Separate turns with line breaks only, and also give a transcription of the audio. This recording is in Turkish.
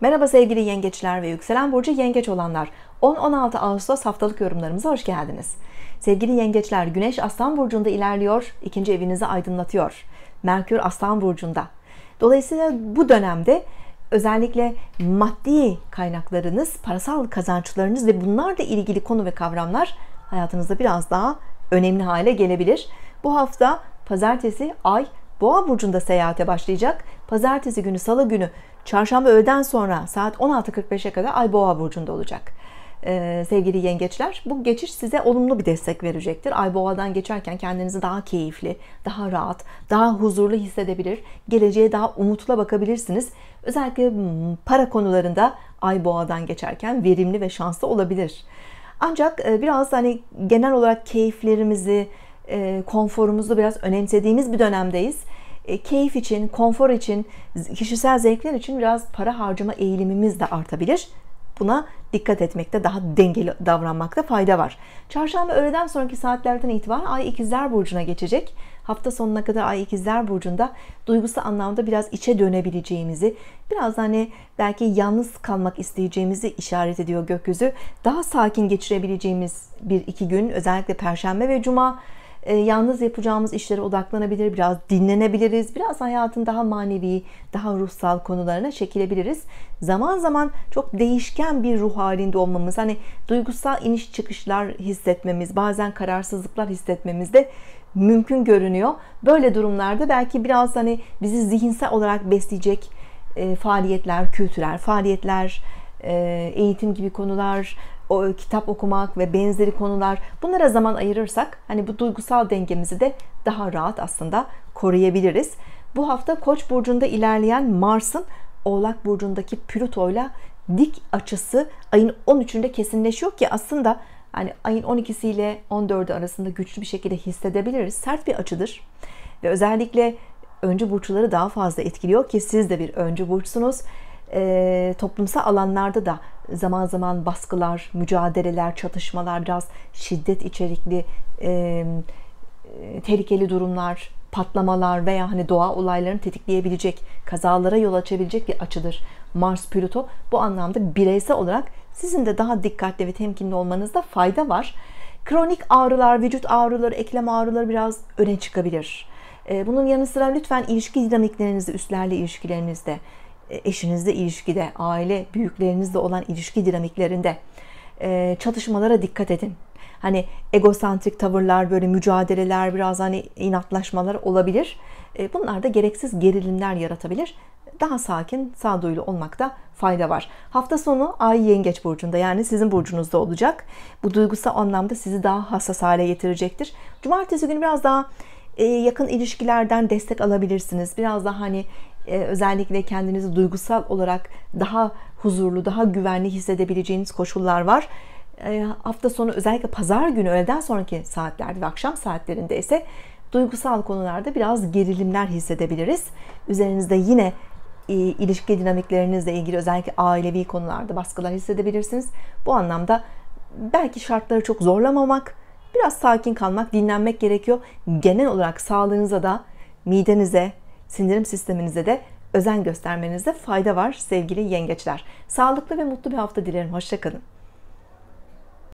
Merhaba sevgili yengeçler ve yükselen burcu yengeç olanlar. 10-16 Ağustos haftalık yorumlarımıza hoş geldiniz. Sevgili yengeçler, Güneş Aslan burcunda ilerliyor, ikinci evinizi aydınlatıyor. Merkür Aslan burcunda. Dolayısıyla bu dönemde özellikle maddi kaynaklarınız, parasal kazançlarınız ve bunlarla ilgili konu ve kavramlar hayatınızda biraz daha önemli hale gelebilir. Bu hafta pazartesi ay Boğa burcunda seyahate başlayacak. Pazartesi günü, salı günü Çarşamba öğleden sonra saat 16.45'e kadar Ay Boğa burcunda olacak. Ee, sevgili yengeçler bu geçiş size olumlu bir destek verecektir. Ay Boğa'dan geçerken kendinizi daha keyifli, daha rahat, daha huzurlu hissedebilir. Geleceğe daha umutla bakabilirsiniz. Özellikle para konularında Ay Boğa'dan geçerken verimli ve şanslı olabilir. Ancak e, biraz hani genel olarak keyiflerimizi, e, konforumuzu biraz önemsediğimiz bir dönemdeyiz. E, keyif için, konfor için, kişisel zevkler için biraz para harcama eğilimimiz de artabilir. Buna dikkat etmekte, daha dengeli davranmakta fayda var. Çarşamba öğleden sonraki saatlerden itibaren Ay İkizler Burcu'na geçecek. Hafta sonuna kadar Ay İkizler Burcu'nda duygusal anlamda biraz içe dönebileceğimizi, biraz hani belki yalnız kalmak isteyeceğimizi işaret ediyor gökyüzü. Daha sakin geçirebileceğimiz bir iki gün özellikle Perşembe ve Cuma ee, yalnız yapacağımız işlere odaklanabilir, biraz dinlenebiliriz, biraz hayatın daha manevi, daha ruhsal konularına çekilebiliriz. Zaman zaman çok değişken bir ruh halinde olmamız, hani duygusal iniş çıkışlar hissetmemiz, bazen kararsızlıklar hissetmemiz de mümkün görünüyor. Böyle durumlarda belki biraz hani bizi zihinsel olarak besleyecek e, faaliyetler, kültürel faaliyetler, e, eğitim gibi konular, o, kitap okumak ve benzeri konular bunlara zaman ayırırsak hani bu duygusal dengemizi de daha rahat aslında koruyabiliriz. Bu hafta Koç burcunda ilerleyen Mars'ın Oğlak burcundaki Plüto'yla dik açısı ayın 13'ünde kesinleşiyor ki aslında hani ayın 12'si ile 14'ü arasında güçlü bir şekilde hissedebiliriz. Sert bir açıdır. Ve özellikle öncü burçları daha fazla etkiliyor ki siz de bir öncü burçsunuz e, toplumsal alanlarda da zaman zaman baskılar, mücadeleler, çatışmalar, biraz şiddet içerikli e, e, tehlikeli durumlar, patlamalar veya hani doğa olaylarını tetikleyebilecek, kazalara yol açabilecek bir açıdır. Mars Plüto bu anlamda bireysel olarak sizin de daha dikkatli ve temkinli olmanızda fayda var. Kronik ağrılar, vücut ağrıları, eklem ağrıları biraz öne çıkabilir. E, bunun yanı sıra lütfen ilişki dinamiklerinizi, üstlerle ilişkilerinizde, e, eşinizle ilişkide, aile büyüklerinizle olan ilişki dinamiklerinde e, çatışmalara dikkat edin. Hani egosantrik tavırlar, böyle mücadeleler, biraz hani inatlaşmalar olabilir. E, bunlar da gereksiz gerilimler yaratabilir. Daha sakin, sağduyulu olmakta fayda var. Hafta sonu Ay Yengeç burcunda yani sizin burcunuzda olacak. Bu duygusal anlamda sizi daha hassas hale getirecektir. Cumartesi günü biraz daha yakın ilişkilerden destek alabilirsiniz. Biraz daha hani e, özellikle kendinizi duygusal olarak daha huzurlu, daha güvenli hissedebileceğiniz koşullar var. E, hafta sonu özellikle pazar günü öğleden sonraki saatlerde ve akşam saatlerinde ise duygusal konularda biraz gerilimler hissedebiliriz. Üzerinizde yine e, ilişki dinamiklerinizle ilgili özellikle ailevi konularda baskılar hissedebilirsiniz. Bu anlamda belki şartları çok zorlamamak, biraz sakin kalmak, dinlenmek gerekiyor. Genel olarak sağlığınıza da, midenize, sindirim sisteminize de özen göstermenizde fayda var sevgili yengeçler. Sağlıklı ve mutlu bir hafta dilerim. Hoşçakalın.